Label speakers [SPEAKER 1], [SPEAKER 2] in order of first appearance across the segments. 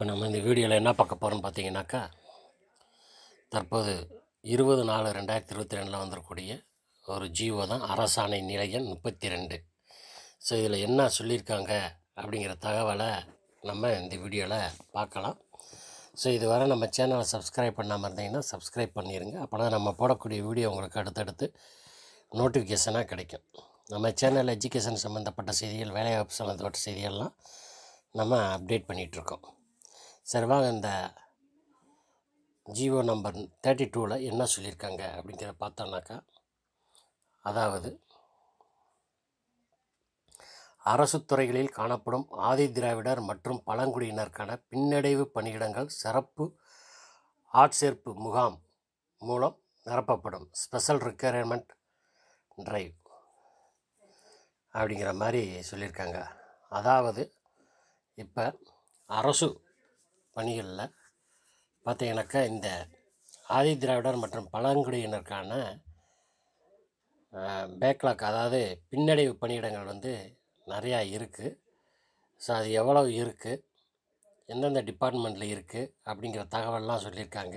[SPEAKER 1] இப்போ நம்ம இந்த வீடியோவில் என்ன பார்க்க போகிறோம்னு பார்த்தீங்கன்னாக்கா தற்போது இருபது நாலு ரெண்டாயிரத்தி இருபத்தி ரெண்டில் வந்துருக்கூடிய ஒரு ஜியோ தான் அரசாணை நிலையம் முப்பத்தி ரெண்டு ஸோ இதில் என்ன சொல்லியிருக்காங்க அப்படிங்கிற தகவலை நம்ம இந்த வீடியோவில் பார்க்கலாம் ஸோ இதுவரை நம்ம சேனலை சப்ஸ்கிரைப் பண்ணாமல் இருந்தீங்கன்னா சப்ஸ்கிரைப் பண்ணிடுங்க அப்போ நம்ம போடக்கூடிய வீடியோ உங்களுக்கு அடுத்தடுத்து நோட்டிஃபிகேஷனாக கிடைக்கும் நம்ம சேனலில் எஜுகேஷன் சம்மந்தப்பட்ட செய்திகள் வேலைவாய்ப்பு சம்மந்தப்பட்ட செய்திகள்லாம் நம்ம அப்டேட் பண்ணிகிட்ருக்கோம் சரி ஜிஓ நம்பர் தேர்ட்டி டூவில் என்ன சொல்லியிருக்காங்க அப்படிங்கிறத பார்த்தோன்னாக்கா அதாவது அரசு துறைகளில் காணப்படும் ஆதி திராவிடர் மற்றும் பழங்குடியினருக்கான பின்னடைவு பணியிடங்கள் சிறப்பு ஆட்சேர்ப்பு முகாம் மூலம் நிரப்பப்படும் ஸ்பெஷல் ரிக்யர்மெண்ட் ட்ரைவ் அப்படிங்கிற மாதிரி சொல்லியிருக்காங்க அதாவது இப்போ அரசு பணிகளில் பார்த்திங்கனாக்கா இந்த ஆதி திராவிடர் மற்றும் பழங்குடியினருக்கான பேக்லாக் அதாவது பின்னடைவு பணியிடங்கள் வந்து நிறையா இருக்குது ஸோ அது எவ்வளோ இருக்குது எந்தெந்த டிபார்ட்மெண்ட்டில் இருக்குது அப்படிங்கிற தகவல்லாம் சொல்லியிருக்காங்க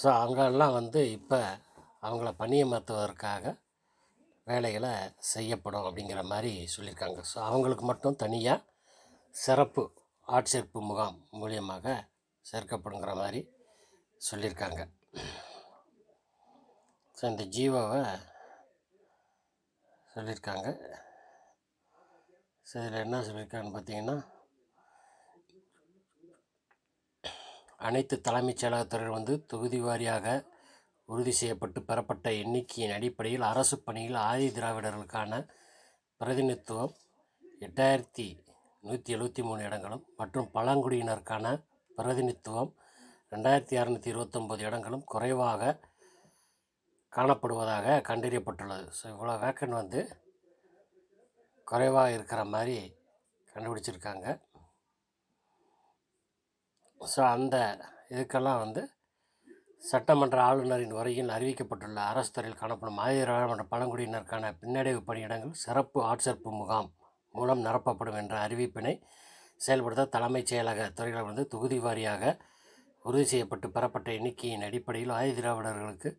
[SPEAKER 1] ஸோ அவங்களெல்லாம் வந்து இப்போ அவங்கள பணியமர்த்துவதற்காக வேலைகளை செய்யப்படும் அப்படிங்கிற மாதிரி சொல்லியிருக்காங்க ஸோ அவங்களுக்கு மட்டும் தனியாக சிறப்பு ஆட்சேர்ப்பு முகாம் மூலியமாக சேர்க்கப்படுங்கிற மாதிரி சொல்லியிருக்காங்க ஸோ இந்த ஜீவாவை சொல்லியிருக்காங்க ஸோ இதில் என்ன சொல்லியிருக்காங்கன்னு பார்த்தீங்கன்னா அனைத்து தலைமைச் செயலகத்துறை வந்து தொகுதி வாரியாக உறுதி செய்யப்பட்டு பெறப்பட்ட எண்ணிக்கையின் அடிப்படையில் அரசு பணியில் ஆதி திராவிடர்களுக்கான பிரதிநிதித்துவம் எட்டாயிரத்தி நூற்றி எழுபத்தி மூணு இடங்களும் மற்றும் பழங்குடியினருக்கான பிரதிநிதித்துவம் ரெண்டாயிரத்தி இரநூத்தி இருபத்தொம்போது இடங்களும் குறைவாக காணப்படுவதாக கண்டறியப்பட்டுள்ளது ஸோ இவ்வளோ வேக்கன் வந்து குறைவாக இருக்கிற மாதிரி கண்டுபிடிச்சிருக்காங்க ஸோ அந்த இதுக்கெல்லாம் வந்து சட்டமன்ற ஆளுநரின் உரையில் அறிவிக்கப்பட்டுள்ள அரசு துறையில் காணப்படும் மற்றும் பழங்குடியினருக்கான பின்னடைவு பணியிடங்கள் சிறப்பு ஆட்சேர்ப்பு முகாம் மூலம் நிரப்பப்படும் என்ற அறிவிப்பினை செயல்படுத்த தலைமைச் செயலக துறைகள் வந்து தொகுதி வாரியாக உறுதி செய்யப்பட்டு பெறப்பட்ட எண்ணிக்கையின் அடிப்படையில் திராவிடர்களுக்கு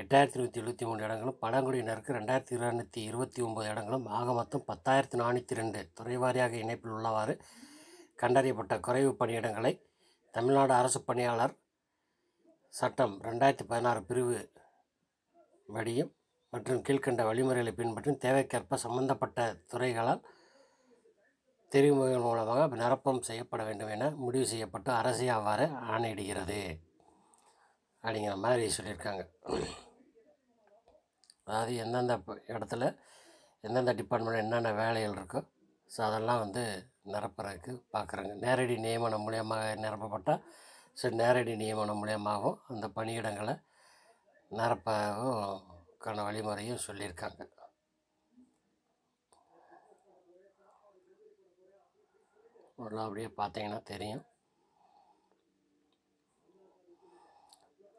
[SPEAKER 1] எட்டாயிரத்தி நூற்றி எழுபத்தி மூணு இடங்களும் பழங்குடியினருக்கு ரெண்டாயிரத்தி இரநூத்தி இருபத்தி ஒம்பது இடங்களும் ஆக மொத்தம் பத்தாயிரத்தி நானூற்றி ரெண்டு துறைவாரியாக இணைப்பில் உள்ளவாறு கண்டறியப்பட்ட குறைவு பணியிடங்களை தமிழ்நாடு அரசு பணியாளர் சட்டம் ரெண்டாயிரத்தி பதினாறு பிரிவு வடியும் மற்றும் கீழ்கண்ட வழிமுறைகளை பின்பற்றும் தேவைக்கேற்ப சம்பந்தப்பட்ட துறைகளால் தெரிவுமுறைகள் மூலமாக நிரப்பம் செய்யப்பட வேண்டும் என முடிவு செய்யப்பட்டு அரசியல் அவ்வாறு ஆணையிடுகிறது அப்படிங்கிற மாதிரி சொல்லியிருக்காங்க அதாவது எந்தெந்த இடத்துல எந்தெந்த டிபார்ட்மெண்ட் என்னென்ன வேலைகள் இருக்கோ ஸோ அதெல்லாம் வந்து நிரப்புறதுக்கு பார்க்குறாங்க நேரடி நியமனம் மூலியமாக நிரப்பப்பட்டால் ஸோ நேரடி நியமனம் மூலியமாகவும் அந்த பணியிடங்களை நிரப்பவும் வழிமுறையும் சொல்லியிருக்காங்க ஃபுல்லாக அப்படியே பார்த்தீங்கன்னா தெரியும்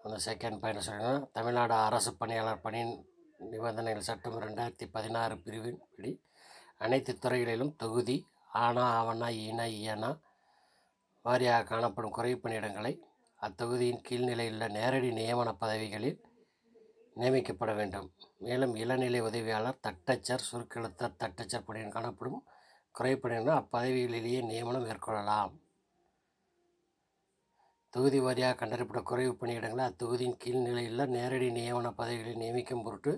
[SPEAKER 1] அந்த செகண்ட் பாயிண்ட் சொல்லணும் தமிழ்நாடு அரசு பணியாளர் பணி நிபந்தனைகள் சட்டம் ரெண்டாயிரத்தி பதினாறு பிரிவின்படி அனைத்து துறைகளிலும் தொகுதி ஆனா ஆவணா இன இயனா வாரியாக காணப்படும் குறைவு பணியிடங்களை அத்தொகுதியின் கீழ்நிலையுள்ள நேரடி நியமன பதவிகளில் நியமிக்கப்பட வேண்டும் மேலும் இளநிலை உதவியாளர் தட்டச்சர் சுருக்கெழுத்த தட்டச்சர் பணியின் காணப்படும் குறைப்படையினர் அப்பதவிகளிலேயே நியமனம் மேற்கொள்ளலாம் தொகுதி வாரியாக கண்டறியப்பட்ட குறைவு பணியிடங்களை அத்தொகுதியின் கீழ்நிலையில் நேரடி நியமன பதவிகளை நியமிக்கும் பொருட்டு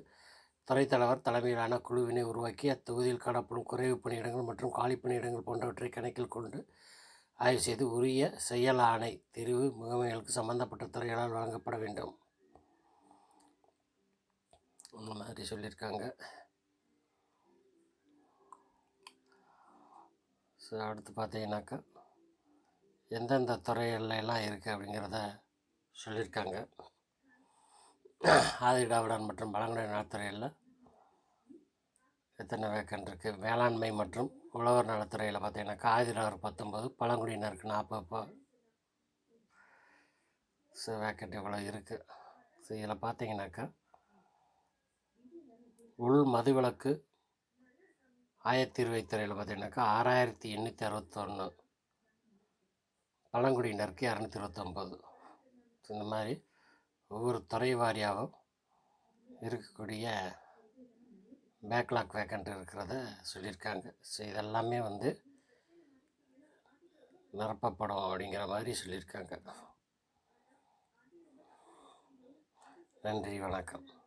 [SPEAKER 1] துறைத்தலைவர் தலைமையிலான குழுவினை உருவாக்கி அத்தொகுதியில் காணப்படும் குறைவு பணியிடங்கள் மற்றும் காலி பணியிடங்கள் போன்றவற்றை கணக்கில் கொண்டு ஆய்வு செய்து உரிய செயலாணை தெரிவு முகமைகளுக்கு சம்பந்தப்பட்ட துறைகளால் வழங்கப்பட வேண்டும் அந்த மாதிரி சொல்லியிருக்காங்க ஸோ அடுத்து பார்த்தீங்கன்னாக்கா எந்தெந்த துறைகள்லாம் இருக்குது அப்படிங்கிறத சொல்லியிருக்காங்க ஆதிடாவிடன் மற்றும் பழங்குடி நலத்துறையில் எத்தனை வேக்கன் இருக்குது வேளாண்மை மற்றும் உழவர் நலத்துறையில் பார்த்தீங்கன்னாக்கா ஆதிடாவர் பத்தொம்பது பழங்குடியினருக்கு நாற்பது ஸோ வேக்கன் இவ்வளோ இருக்குது ஸோ இதில் பார்த்தீங்கன்னாக்கா உள் மதுவிலக்கு ஆயிரத்தி ரெண்டில் பார்த்தீங்கன்னாக்கா ஆறாயிரத்தி எண்ணூற்றி அறுபத்தொன்று பழங்குடியினருக்கு இரநூத்தி இருபத்தொம்போது இந்த மாதிரி ஒவ்வொரு துறை வாரியாகவும் இருக்கக்கூடிய பேக்லாக் வேக்கண்ட் இருக்கிறத சொல்லியிருக்காங்க ஸோ இதெல்லாமே வந்து நிரப்பப்படும் அப்படிங்கிற மாதிரி சொல்லியிருக்காங்க நன்றி வணக்கம்